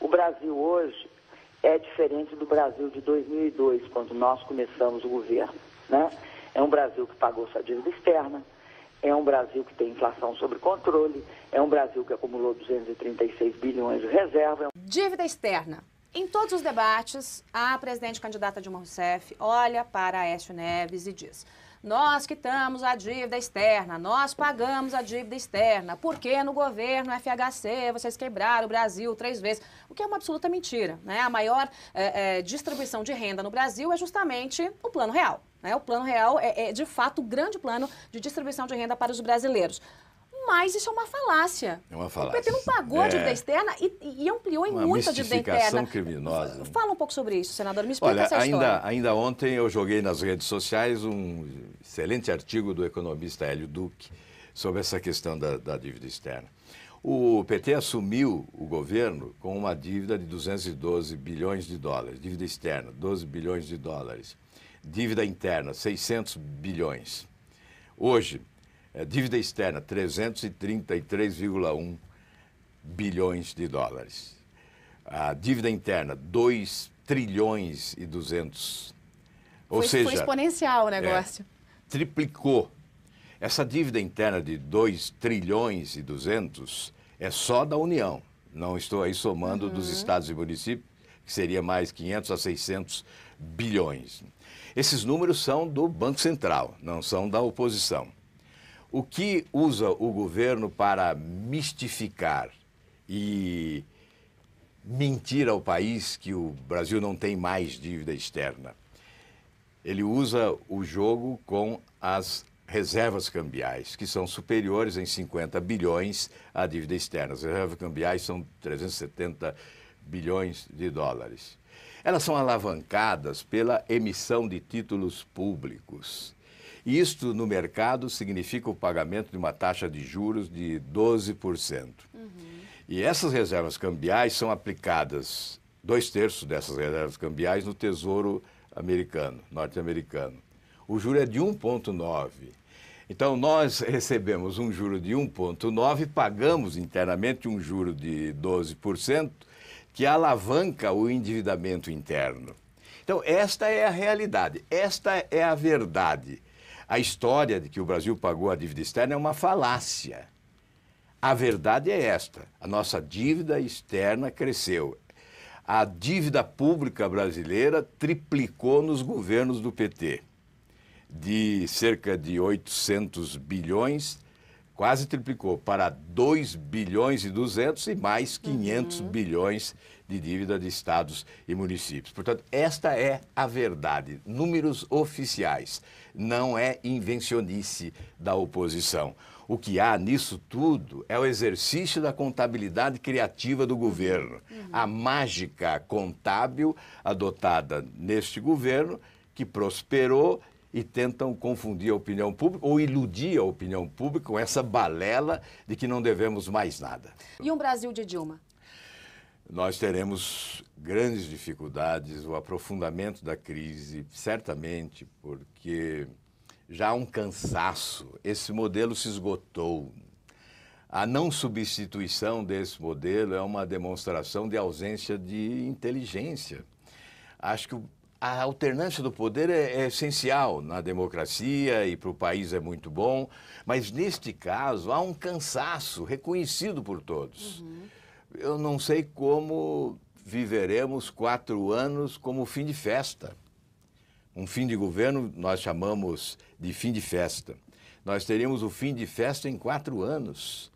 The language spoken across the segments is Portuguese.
O Brasil hoje é diferente do Brasil de 2002, quando nós começamos o governo. Né? É um Brasil que pagou sua dívida externa, é um Brasil que tem inflação sob controle, é um Brasil que acumulou 236 bilhões de reserva. Dívida externa. Em todos os debates, a presidente candidata Dilma Rousseff olha para Aécio Neves e diz: nós quitamos a dívida externa, nós pagamos a dívida externa. Porque no governo FHC vocês quebraram o Brasil três vezes? O que é uma absoluta mentira. Né? A maior é, é, distribuição de renda no Brasil é justamente o Plano Real. Né? O Plano Real é, é, de fato, o grande plano de distribuição de renda para os brasileiros. Mas isso é uma falácia. É uma falácia. O PT não pagou é. a dívida externa e, e ampliou em muito a dívida interna. criminosa. Né? Fala um pouco sobre isso, senador. Me explica Olha, essa ainda, história. Ainda ontem eu joguei nas redes sociais um excelente artigo do economista Hélio Duque sobre essa questão da, da dívida externa. O PT assumiu o governo com uma dívida de 212 bilhões de dólares, dívida externa, 12 bilhões de dólares, dívida interna, 600 bilhões. Hoje, é, dívida externa, 333,1 bilhões de dólares. A dívida interna, 2 trilhões e 200. Ou foi, seja, foi exponencial o é, negócio. É, triplicou. Essa dívida interna de 2 trilhões e 200 é só da União. Não estou aí somando uhum. dos estados e municípios, que seria mais 500 a 600 bilhões. Esses números são do Banco Central, não são da oposição. O que usa o governo para mistificar e mentir ao país que o Brasil não tem mais dívida externa? Ele usa o jogo com as reservas cambiais, que são superiores em 50 bilhões à dívida externa. As reservas cambiais são 370 bilhões de dólares. Elas são alavancadas pela emissão de títulos públicos isto no mercado significa o pagamento de uma taxa de juros de 12%. Uhum. E essas reservas cambiais são aplicadas, dois terços dessas reservas cambiais, no Tesouro americano, norte-americano. O juro é de 1,9%. Então, nós recebemos um juro de 1,9%, pagamos internamente um juro de 12%, que alavanca o endividamento interno. Então, esta é a realidade, esta é a verdade. A história de que o Brasil pagou a dívida externa é uma falácia. A verdade é esta: a nossa dívida externa cresceu. A dívida pública brasileira triplicou nos governos do PT. De cerca de 800 bilhões, quase triplicou para 2 bilhões e 200 e mais 500 uhum. bilhões de dívida de estados e municípios. Portanto, esta é a verdade, números oficiais, não é invencionice da oposição. O que há nisso tudo é o exercício da contabilidade criativa do governo, a mágica contábil adotada neste governo que prosperou e tentam confundir a opinião pública ou iludir a opinião pública com essa balela de que não devemos mais nada. E um Brasil de Dilma? nós teremos grandes dificuldades, o aprofundamento da crise, certamente, porque já há um cansaço, esse modelo se esgotou. A não substituição desse modelo é uma demonstração de ausência de inteligência. Acho que a alternância do poder é, é essencial na democracia e para o país é muito bom, mas neste caso há um cansaço reconhecido por todos. Uhum eu não sei como viveremos quatro anos como fim de festa. Um fim de governo nós chamamos de fim de festa. Nós teríamos o fim de festa em quatro anos.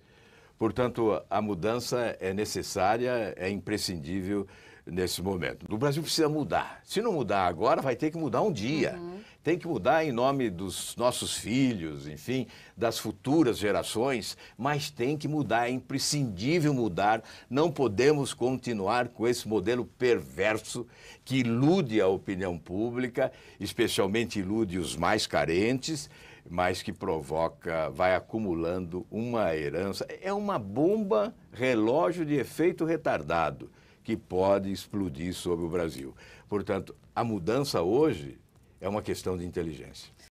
Portanto, a mudança é necessária, é imprescindível nesse momento. O Brasil precisa mudar. Se não mudar agora, vai ter que mudar um dia. Uhum. Tem que mudar em nome dos nossos filhos, enfim, das futuras gerações, mas tem que mudar, é imprescindível mudar. Não podemos continuar com esse modelo perverso que ilude a opinião pública, especialmente ilude os mais carentes mas que provoca, vai acumulando uma herança. É uma bomba relógio de efeito retardado que pode explodir sobre o Brasil. Portanto, a mudança hoje é uma questão de inteligência.